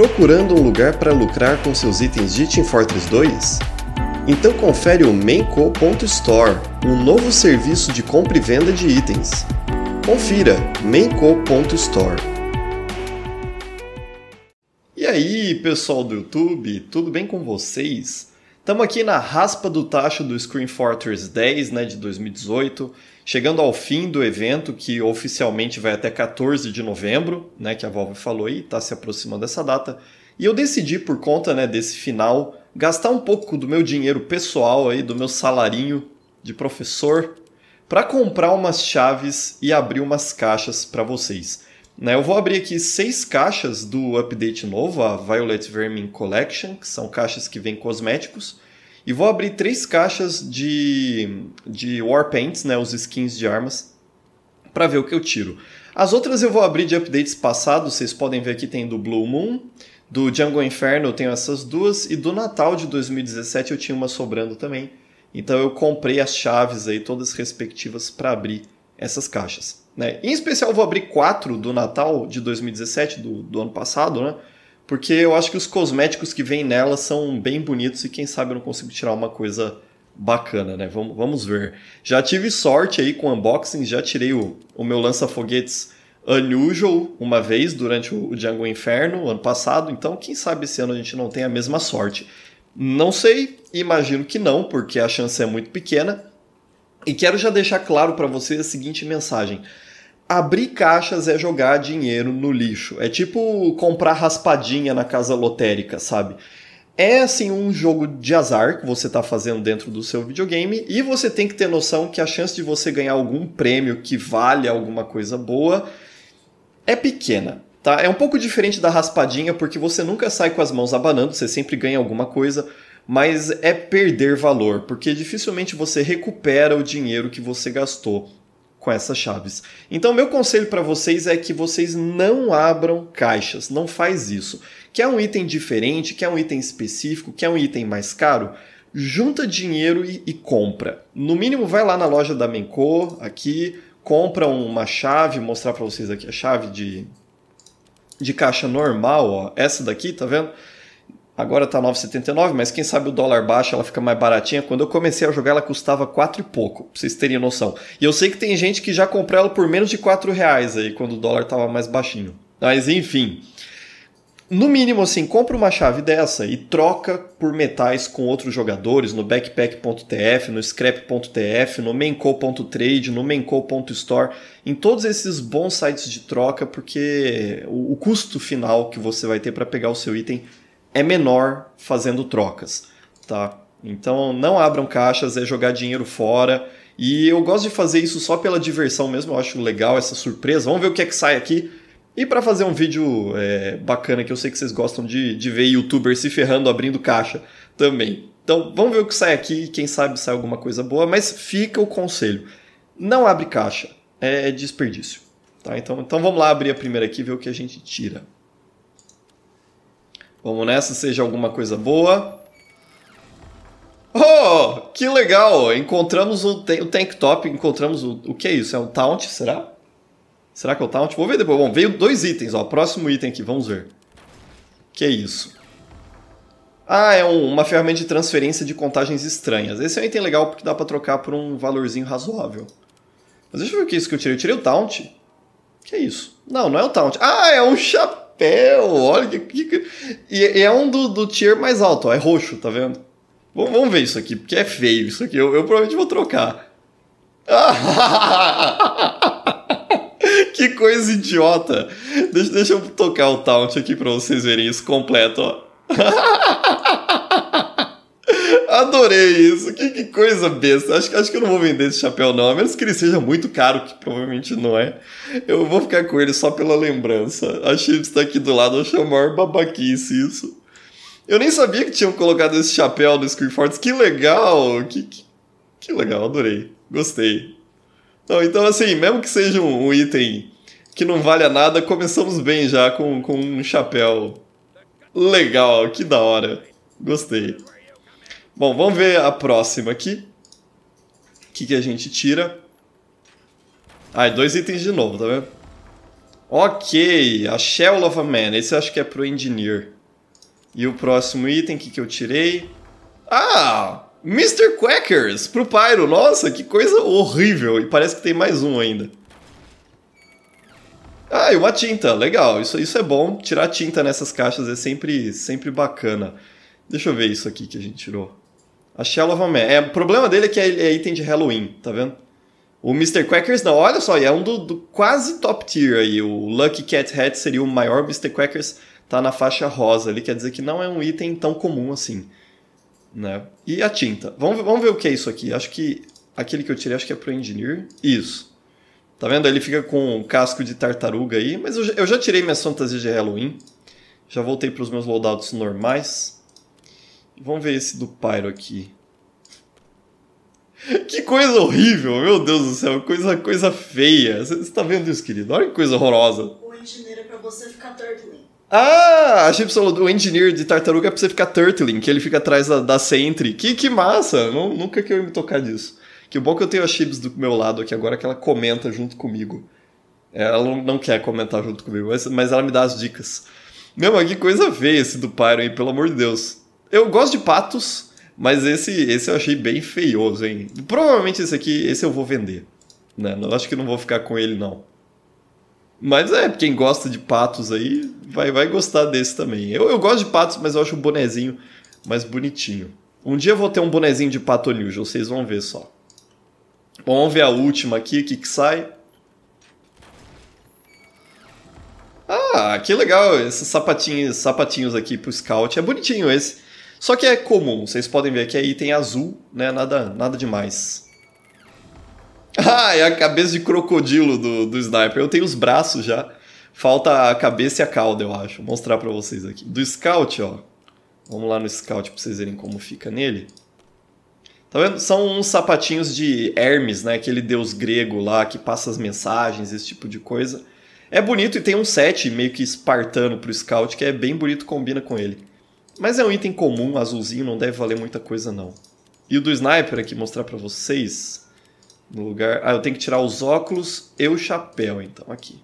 Procurando um lugar para lucrar com seus itens de Team Fortress 2? Então confere o Menco.store, um novo serviço de compra e venda de itens. Confira Menco.store. E aí, pessoal do YouTube, tudo bem com vocês? Estamos aqui na raspa do tacho do Screen Fortress 10, né, de 2018 chegando ao fim do evento, que oficialmente vai até 14 de novembro, né, que a Valve falou e está se aproximando dessa data. E eu decidi, por conta né, desse final, gastar um pouco do meu dinheiro pessoal, aí, do meu salarinho de professor, para comprar umas chaves e abrir umas caixas para vocês. Né, eu vou abrir aqui seis caixas do update novo, a Violet Vermin Collection, que são caixas que vêm cosméticos. E vou abrir três caixas de, de Warpaints, né, os skins de armas, para ver o que eu tiro. As outras eu vou abrir de updates passados, vocês podem ver aqui tem do Blue Moon, do Django Inferno eu tenho essas duas, e do Natal de 2017 eu tinha uma sobrando também. Então eu comprei as chaves aí, todas respectivas, para abrir essas caixas. Né? Em especial vou abrir quatro do Natal de 2017, do, do ano passado, né? porque eu acho que os cosméticos que vem nela são bem bonitos e quem sabe eu não consigo tirar uma coisa bacana, né? Vamos, vamos ver. Já tive sorte aí com unboxing, já tirei o, o meu lança-foguetes Unusual uma vez durante o, Django Inferno, ano passado, então quem sabe esse ano a gente não tem a mesma sorte. Não sei, imagino que não, porque a chance é muito pequena. E quero já deixar claro para vocês a seguinte mensagem. Abrir caixas é jogar dinheiro no lixo. É tipo comprar raspadinha na casa lotérica, sabe? É assim um jogo de azar que você está fazendo dentro do seu videogame e você tem que ter noção que a chance de você ganhar algum prêmio que vale alguma coisa boa é pequena. Tá? É um pouco diferente da raspadinha porque você nunca sai com as mãos abanando, você sempre ganha alguma coisa, mas é perder valor, porque dificilmente você recupera o dinheiro que você gastou com essas chaves. Então, meu conselho para vocês é que vocês não abram caixas, não faz isso. Quer um item diferente, quer um item específico, quer um item mais caro? Junta dinheiro e, e compra. No mínimo, vai lá na loja da Menco, aqui, compra uma chave, mostrar para vocês aqui a chave de, de caixa normal, ó, essa daqui, tá vendo? Agora tá 9,79, mas quem sabe o dólar baixa, ela fica mais baratinha. Quando eu comecei a jogar, ela custava 4 e pouco, pra vocês terem noção. E eu sei que tem gente que já comprou ela por menos de 4 reais aí, quando o dólar tava mais baixinho. Mas enfim. No mínimo, assim, compra uma chave dessa e troca por metais com outros jogadores no backpack.tf, no scrap.tf, no menco.trade, no menco.store, em todos esses bons sites de troca, porque o, o custo final que você vai ter para pegar o seu item é menor fazendo trocas, tá? Então não abram caixas, é jogar dinheiro fora. E eu gosto de fazer isso só pela diversão mesmo, eu acho legal essa surpresa. Vamos ver o que é que sai aqui. E para fazer um vídeo é, bacana, que eu sei que vocês gostam de, de ver youtubers se ferrando abrindo caixa também. Então vamos ver o que sai aqui, quem sabe sai alguma coisa boa, mas fica o conselho. Não abre caixa, é desperdício. Tá? Então, então vamos lá abrir a primeira aqui e ver o que a gente tira. Vamos nessa seja alguma coisa boa. Oh, que legal! Encontramos o, o tank top, encontramos o... O que é isso? É um taunt, será? Será que é o taunt? Vou ver depois. Bom, veio dois itens, ó. Próximo item aqui, vamos ver. Que é isso? Ah, é um, uma ferramenta de transferência de contagens estranhas. Esse é um item legal porque dá pra trocar por um valorzinho razoável. Mas deixa eu ver o que é isso que eu tirei. Eu tirei o taunt? Que é isso? Não, não é o taunt. Ah, é um chapéu! papel, olha que. E, é um do, do tier mais alto, ó, é roxo, tá vendo? Vamos, vamos ver isso aqui, porque é feio isso aqui. Eu, eu provavelmente vou trocar. que coisa idiota! Deixa, deixa eu tocar o taunt aqui pra vocês verem isso completo, ó. Adorei isso. Que, que, coisa besta. Acho, acho que eu não vou vender esse chapéu, não. A menos que ele seja muito caro, que provavelmente não é. Eu vou ficar com ele só pela lembrança. A Chips está aqui do lado. Eu achei a maior babaquice isso. Eu nem sabia que tinham colocado esse chapéu no Force. Que legal. Que, que, que, legal. Adorei. Gostei. Não, então, assim, mesmo que seja um, um item que não valha nada, começamos bem já com, com um chapéu. Legal. Que da hora. Gostei. Bom, vamos ver a próxima aqui. O que, que a gente tira? Ah, dois itens de novo, tá vendo? Ok, a Shell of a Man. Esse eu acho que é pro Engineer. E o próximo item, que, que eu tirei? Ah! Mr. Quackers pro Pyro. Nossa, que coisa horrível. E parece que tem mais um ainda. Ah, e uma tinta. Legal, isso, isso é bom. Tirar tinta nessas caixas é sempre, sempre bacana. Deixa eu ver isso aqui que a gente tirou. A Shell of a Man. É, o problema dele é que é, é item de Halloween, tá vendo? O Mr. Quackers não, olha só, é um do, do quase top tier aí. O Lucky Cat Hat seria o maior Mr. Quackers, tá na faixa rosa ali, quer dizer que não é um item tão comum assim. Né? E a tinta. Vamos, ver, vamos ver o que é isso aqui. Acho que aquele que eu tirei acho que é pro Engineer. Isso. Tá vendo? Ele fica com um casco de tartaruga aí, mas eu, eu já tirei minhas fantasias de Halloween. Já voltei para os meus loadouts normais. Vamos ver esse do Pyro aqui. Que coisa horrível, meu Deus do céu, coisa, coisa feia. Você está vendo isso, querido? Olha que coisa horrorosa. O engenheiro é pra você ficar turtling. Ah, achei o engineer de tartaruga é pra você ficar turtling, que ele fica atrás da, da Sentry. Que, que massa, Não, nunca que eu ia me tocar disso. Que bom que eu tenho a chips do meu lado aqui agora, que ela comenta junto comigo. Ela não quer comentar junto comigo, mas, mas ela me dá as dicas. Meu, mas que coisa feia esse do Pyro aí, pelo amor de Deus. Eu gosto de patos, mas esse, esse eu achei bem feioso, hein? Provavelmente esse aqui, esse eu vou vender. Né? Eu acho que não vou ficar com ele, não. Mas é, quem gosta de patos aí vai, vai gostar desse também. Eu, eu gosto de patos, mas eu acho o bonezinho mais bonitinho. Um dia eu vou ter um bonezinho de pato news, vocês vão ver só. Bom, vamos ver a última aqui, o que, que sai. Ah, que legal, esses sapatinhos, sapatinhos aqui pro scout. É bonitinho esse. Só que é comum, vocês podem ver que é item azul, né? Nada, nada demais. Ah, é a cabeça de crocodilo do, do sniper. Eu tenho os braços já. Falta a cabeça e a cauda, eu acho. Vou mostrar pra vocês aqui. Do scout, ó. Vamos lá no scout pra vocês verem como fica nele. Tá vendo? São uns sapatinhos de Hermes, né? Aquele deus grego lá que passa as mensagens, esse tipo de coisa. É bonito e tem um set meio que espartano pro Scout, que é bem bonito, combina com ele. Mas é um item comum, azulzinho, não deve valer muita coisa não. E o do sniper aqui, mostrar pra vocês. No lugar... Ah, eu tenho que tirar os óculos e o chapéu, então, aqui.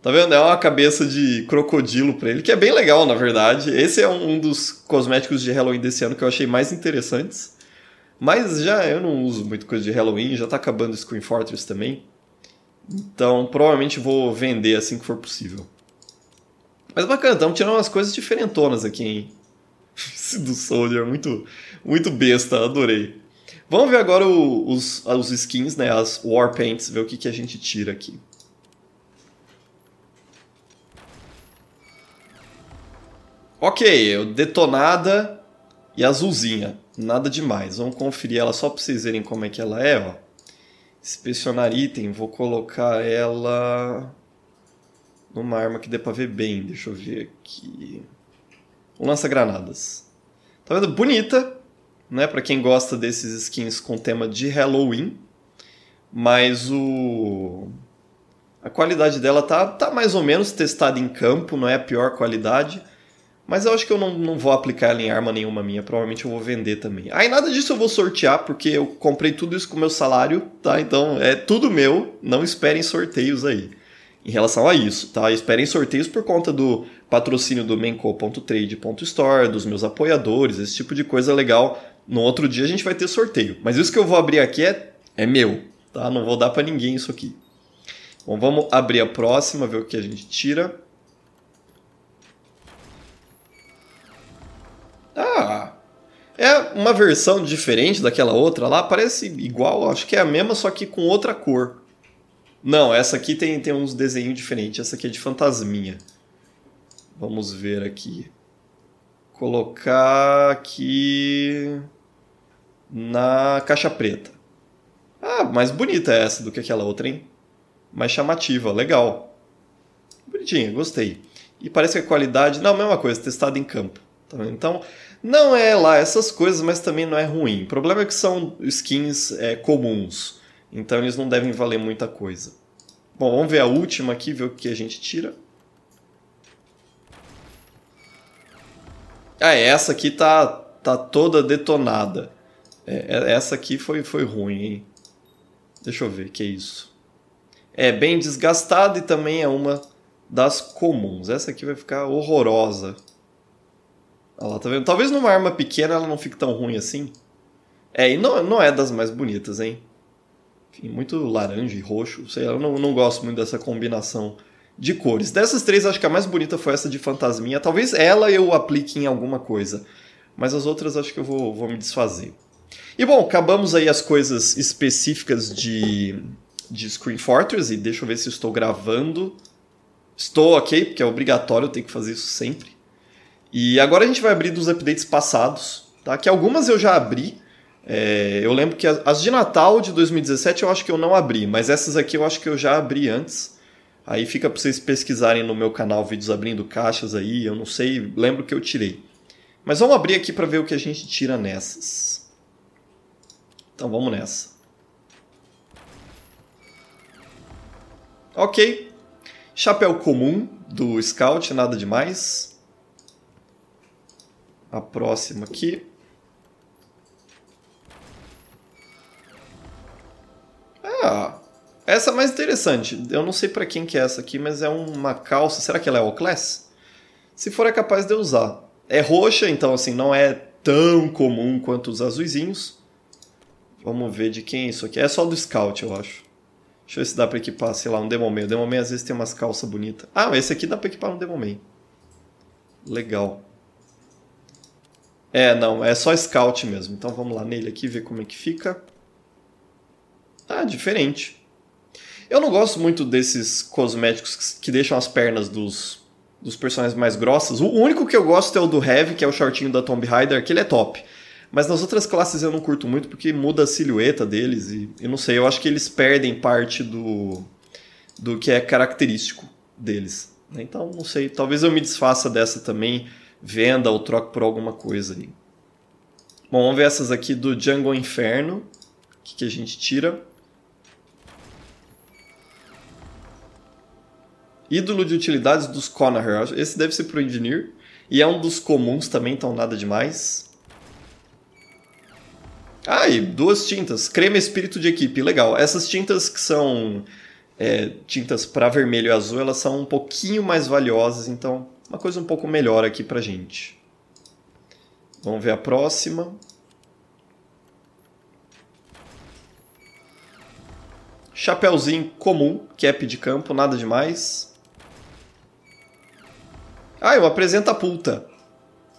Tá vendo? É uma cabeça de crocodilo pra ele, que é bem legal, na verdade. Esse é um dos cosméticos de Halloween desse ano que eu achei mais interessantes. Mas já eu não uso muito coisa de Halloween, já tá acabando o Screen Fortress também. Então provavelmente vou vender assim que for possível. Mas bacana, estamos tirando umas coisas diferentonas aqui, hein? do Soldier, muito, muito besta, adorei. Vamos ver agora o, os, ah, os skins, né? As War Paints, ver o que, que a gente tira aqui. Ok, detonada e azulzinha. Nada demais. Vamos conferir ela só para vocês verem como é que ela é, ó. Inspecionar item, vou colocar ela numa arma que dê pra ver bem. Deixa eu ver aqui. Um lança-granadas. Tá vendo? Bonita, né? Pra quem gosta desses skins com tema de Halloween. Mas o. A qualidade dela tá, tá mais ou menos testada em campo, não é a pior qualidade. Mas eu acho que eu não, não vou aplicar ela em arma nenhuma minha, provavelmente eu vou vender também. Aí nada disso eu vou sortear, porque eu comprei tudo isso com meu salário, tá? Então é tudo meu, não esperem sorteios aí em relação a isso, tá? Esperem sorteios por conta do patrocínio do menco.trade.store, dos meus apoiadores, esse tipo de coisa legal. No outro dia a gente vai ter sorteio. Mas isso que eu vou abrir aqui é, é meu, tá? Não vou dar para ninguém isso aqui. Bom, vamos abrir a próxima, ver o que a gente tira. Ah! É uma versão diferente daquela outra lá, parece igual, acho que é a mesma, só que com outra cor. Não, essa aqui tem, tem uns desenhos diferentes. Essa aqui é de fantasminha. Vamos ver aqui. Colocar aqui na caixa preta. Ah, mais bonita essa do que aquela outra, hein? Mais chamativa, legal. Bonitinha, gostei. E parece que a qualidade. Não, mesma coisa, testada em campo. Tá então, não é lá essas coisas, mas também não é ruim. O problema é que são skins é, comuns então eles não devem valer muita coisa. Bom, vamos ver a última aqui, ver o que a gente tira. Ah, é, essa aqui tá, tá toda detonada. É, é, essa aqui foi, foi ruim, hein? Deixa eu ver, que é isso. É bem desgastada e também é uma das comuns. Essa aqui vai ficar horrorosa. Olha lá, tá vendo? Talvez numa arma pequena ela não fique tão ruim assim. É, e não, não é das mais bonitas, hein? enfim, muito laranja e roxo, sei lá, eu não, não gosto muito dessa combinação de cores. Dessas três, acho que a mais bonita foi essa de fantasminha. Talvez ela eu aplique em alguma coisa, mas as outras acho que eu vou, vou me desfazer. E bom, acabamos aí as coisas específicas de, de Screen Fortress e deixa eu ver se estou gravando. Estou ok, porque é obrigatório, eu tenho que fazer isso sempre. E agora a gente vai abrir dos updates passados, tá? Que algumas eu já abri, é, eu lembro que as, as de Natal de 2017 eu acho que eu não abri, mas essas aqui eu acho que eu já abri antes. Aí fica para vocês pesquisarem no meu canal vídeos abrindo caixas aí, eu não sei, lembro que eu tirei. Mas vamos abrir aqui para ver o que a gente tira nessas. Então vamos nessa. Ok. Chapéu comum do Scout, nada demais. A próxima aqui. Ah, essa é mais interessante. Eu não sei para quem que é essa aqui, mas é uma calça. Será que ela é all-class? Se for, é capaz de usar. É roxa, então assim, não é tão comum quanto os azuizinhos. Vamos ver de quem é isso aqui. É só do Scout, eu acho. Deixa eu ver se dá pra equipar, sei lá, um Demoman. O Demoman às vezes tem umas calças bonitas. Ah, esse aqui dá pra equipar um Demoman. Legal. É, não, é só Scout mesmo. Então vamos lá nele aqui, ver como é que fica tá diferente. Eu não gosto muito desses cosméticos que deixam as pernas dos, dos personagens mais grossas. O único que eu gosto é o do Heavy, que é o shortinho da Tomb Raider, que ele é top. Mas nas outras classes eu não curto muito porque muda a silhueta deles e eu não sei, eu acho que eles perdem parte do, do que é característico deles. Né? Então, não sei, talvez eu me desfaça dessa também, venda ou troque por alguma coisa aí. Bom, vamos ver essas aqui do Django Inferno, que, que a gente tira. Ídolo de utilidades dos Conaher. Esse deve ser pro Engineer. E é um dos comuns também, então nada demais. Ah, e duas tintas. Creme Espírito de Equipe, legal. Essas tintas que são é, tintas para vermelho e azul, elas são um pouquinho mais valiosas, então uma coisa um pouco melhor aqui pra gente. Vamos ver a próxima. Chapeuzinho comum, cap de campo, nada demais. Ah, eu apresento a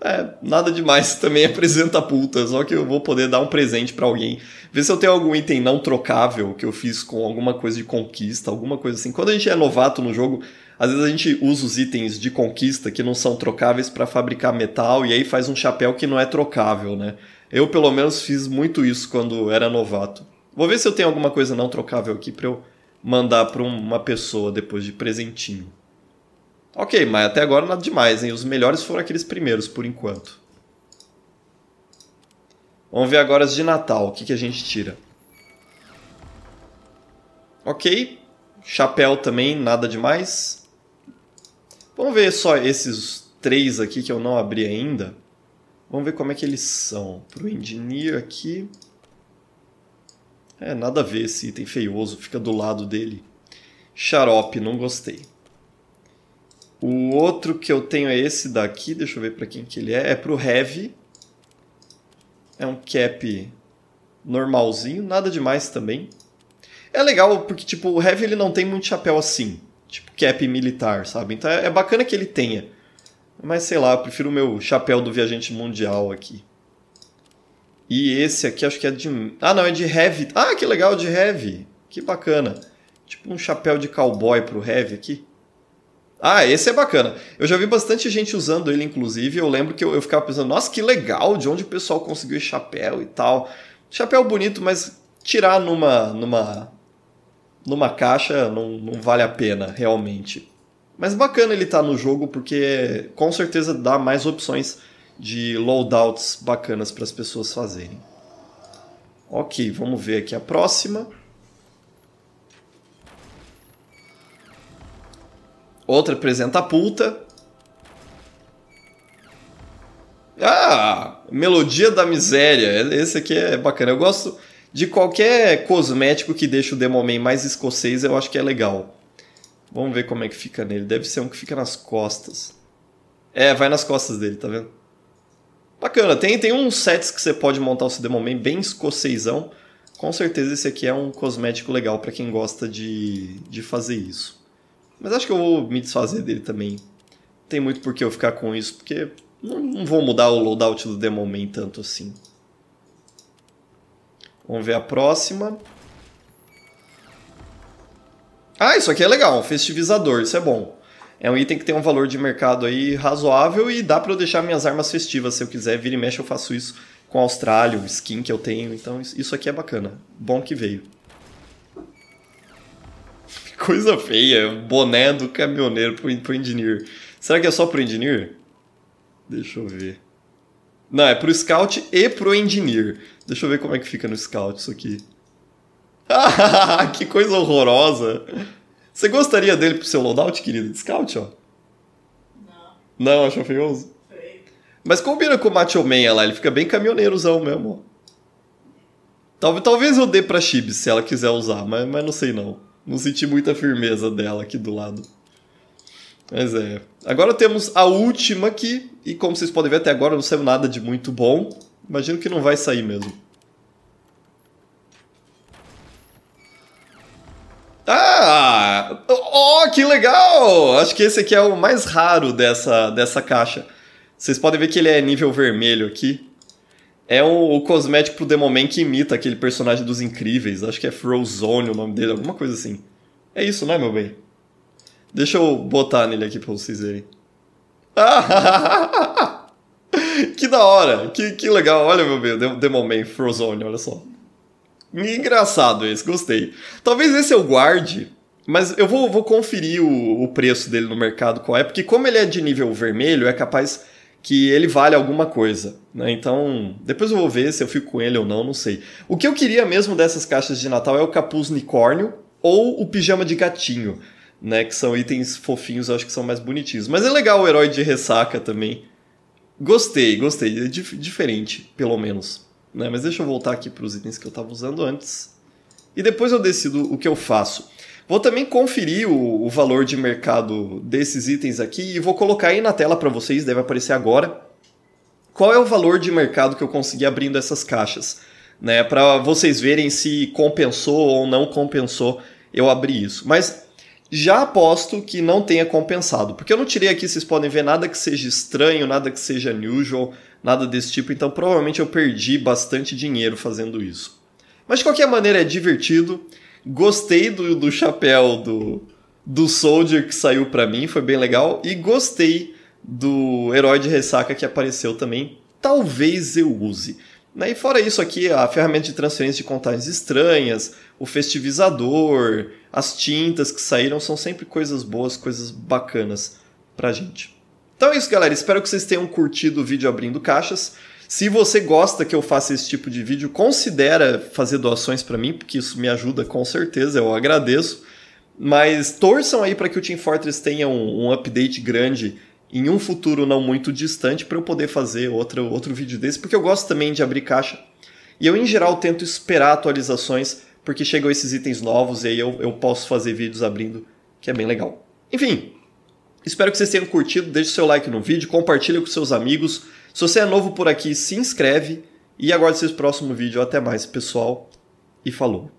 É, nada demais também apresenta puta, só que eu vou poder dar um presente para alguém. Ver se eu tenho algum item não trocável que eu fiz com alguma coisa de conquista, alguma coisa assim. Quando a gente é novato no jogo, às vezes a gente usa os itens de conquista que não são trocáveis para fabricar metal e aí faz um chapéu que não é trocável, né? Eu pelo menos fiz muito isso quando era novato. Vou ver se eu tenho alguma coisa não trocável aqui para eu mandar para uma pessoa depois de presentinho. Ok, mas até agora nada demais, hein? Os melhores foram aqueles primeiros, por enquanto. Vamos ver agora as de Natal, o que, que a gente tira. Ok, chapéu também, nada demais. Vamos ver só esses três aqui que eu não abri ainda. Vamos ver como é que eles são. Pro engineer aqui... É, nada a ver esse item feioso, fica do lado dele. Xarope, não gostei. O outro que eu tenho é esse daqui, deixa eu ver para quem que ele é. É pro Heavy. É um cap normalzinho, nada demais também. É legal porque tipo, o Heavy ele não tem muito chapéu assim, tipo cap militar, sabe? Então é, é bacana que ele tenha. Mas sei lá, eu prefiro o meu chapéu do viajante mundial aqui. E esse aqui acho que é de. Ah, não, é de heavy. Ah, que legal, de heavy. Que bacana. Tipo um chapéu de cowboy pro heavy aqui. Ah, esse é bacana. Eu já vi bastante gente usando ele, inclusive. Eu lembro que eu, eu ficava pensando, nossa, que legal, de onde o pessoal conseguiu esse chapéu e tal. Chapéu bonito, mas tirar numa, numa, numa caixa não, não vale a pena, realmente. Mas bacana ele estar tá no jogo, porque com certeza dá mais opções de loadouts bacanas para as pessoas fazerem. Ok, vamos ver aqui a próxima. Outra apresenta a puta. Ah! Melodia da miséria. Esse aqui é bacana. Eu gosto de qualquer cosmético que deixa o Demoman mais escocês, eu acho que é legal. Vamos ver como é que fica nele. Deve ser um que fica nas costas. É, vai nas costas dele, tá vendo? Bacana, tem, tem uns sets que você pode montar o seu Demoman bem escocêsão. Com certeza esse aqui é um cosmético legal para quem gosta de, de fazer isso. Mas acho que eu vou me desfazer dele também. Não tem muito por que eu ficar com isso, porque não, não vou mudar o loadout do Demon Man tanto assim. Vamos ver a próxima. Ah, isso aqui é legal, um festivizador, isso é bom. É um item que tem um valor de mercado aí razoável e dá para eu deixar minhas armas festivas se eu quiser. Vira e mexe eu faço isso com austrália o skin que eu tenho. Então isso aqui é bacana. Bom que veio coisa feia. Boné do caminhoneiro pro, pro engineer. Será que é só pro engineer? Deixa eu ver. Não, é pro scout e pro engineer. Deixa eu ver como é que fica no scout isso aqui. que coisa horrorosa. Você gostaria dele pro seu loadout, querido? Scout, ó. Não. Não, achou feioso? Feio. Mas combina com o Macho Man lá, ele fica bem caminhoneirozão mesmo, ó. Talvez, talvez eu dê pra Chibis se ela quiser usar, mas, mas não sei não. Não senti muita firmeza dela aqui do lado. Mas é. Agora temos a última aqui. E como vocês podem ver, até agora não saiu nada de muito bom. Imagino que não vai sair mesmo. Ah! Oh, que legal! Acho que esse aqui é o mais raro dessa, dessa caixa. Vocês podem ver que ele é nível vermelho aqui. É o, o cosmético pro Demoman que imita aquele personagem dos Incríveis. Acho que é Frozone o nome dele, alguma coisa assim. É isso, não é, meu bem? Deixa eu botar nele aqui pra vocês verem. que da hora! Que, que legal! Olha, meu bem, Demoman, Frozone, olha só. Engraçado esse, gostei. Talvez esse eu guarde, mas eu vou, vou conferir o, o preço dele no mercado qual é, porque como ele é de nível vermelho, é capaz que ele vale alguma coisa. Né? Então, depois eu vou ver se eu fico com ele ou não, não sei. O que eu queria mesmo dessas caixas de Natal é o capuz unicórnio ou o pijama de gatinho, né? Que são itens fofinhos, eu acho que são mais bonitinhos. Mas é legal o herói de ressaca também. Gostei, gostei. É dif diferente, pelo menos. Né? Mas deixa eu voltar aqui para os itens que eu estava usando antes. E depois eu decido o que eu faço. Vou também conferir o, o valor de mercado desses itens aqui e vou colocar aí na tela para vocês, deve aparecer agora. Qual é o valor de mercado que eu consegui abrindo essas caixas? Né, para vocês verem se compensou ou não compensou eu abrir isso. Mas já aposto que não tenha compensado, porque eu não tirei aqui, vocês podem ver nada que seja estranho, nada que seja unusual, nada desse tipo, então provavelmente eu perdi bastante dinheiro fazendo isso. Mas de qualquer maneira é divertido. Gostei do, do chapéu do, do Soldier que saiu para mim, foi bem legal. E gostei do herói de ressaca que apareceu também. Talvez eu use. Né, e fora isso aqui, a ferramenta de transferência de contagens estranhas, o festivizador, as tintas que saíram são sempre coisas boas, coisas bacanas pra gente. Então é isso, galera. Espero que vocês tenham curtido o vídeo abrindo caixas. Se você gosta que eu faça esse tipo de vídeo, considera fazer doações para mim, porque isso me ajuda com certeza, eu agradeço. Mas torçam aí para que o Team Fortress tenha um, um, update grande em um futuro não muito distante para eu poder fazer outro, outro vídeo desse, porque eu gosto também de abrir caixa. E eu, em geral, tento esperar atualizações, porque chegam esses itens novos e aí eu, eu posso fazer vídeos abrindo, que é bem legal. Enfim, espero que vocês tenham curtido, deixe seu like no vídeo, compartilhe com seus amigos. Se você é novo por aqui, se inscreve e aguarde seus próximo vídeo. Até mais, pessoal, e falou!